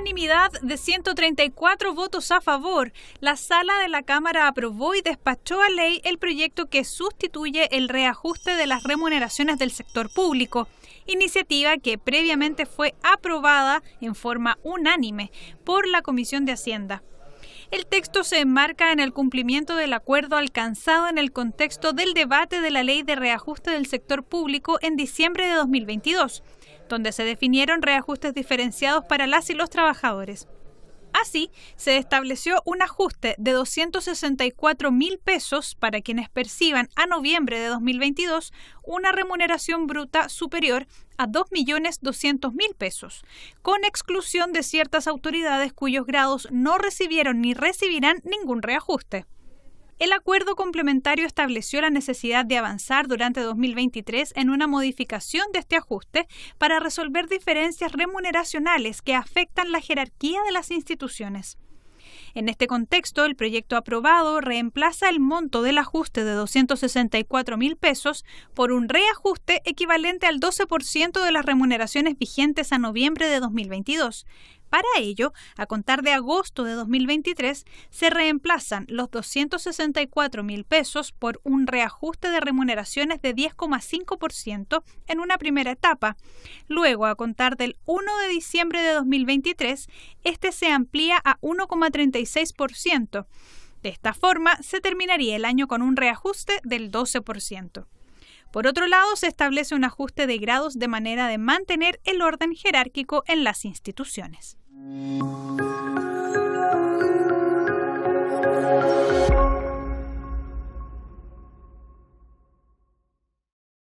unanimidad de 134 votos a favor, la sala de la Cámara aprobó y despachó a ley el proyecto que sustituye el reajuste de las remuneraciones del sector público, iniciativa que previamente fue aprobada en forma unánime por la Comisión de Hacienda. El texto se enmarca en el cumplimiento del acuerdo alcanzado en el contexto del debate de la ley de reajuste del sector público en diciembre de 2022 donde se definieron reajustes diferenciados para las y los trabajadores. Así, se estableció un ajuste de 264 mil pesos para quienes perciban a noviembre de 2022 una remuneración bruta superior a 2.200.000 pesos, con exclusión de ciertas autoridades cuyos grados no recibieron ni recibirán ningún reajuste. El acuerdo complementario estableció la necesidad de avanzar durante 2023 en una modificación de este ajuste para resolver diferencias remuneracionales que afectan la jerarquía de las instituciones. En este contexto, el proyecto aprobado reemplaza el monto del ajuste de 264 mil pesos por un reajuste equivalente al 12% de las remuneraciones vigentes a noviembre de 2022, para ello, a contar de agosto de 2023, se reemplazan los 264 mil pesos por un reajuste de remuneraciones de 10,5% en una primera etapa. Luego, a contar del 1 de diciembre de 2023, este se amplía a 1,36%. De esta forma, se terminaría el año con un reajuste del 12%. Por otro lado, se establece un ajuste de grados de manera de mantener el orden jerárquico en las instituciones. Thank you.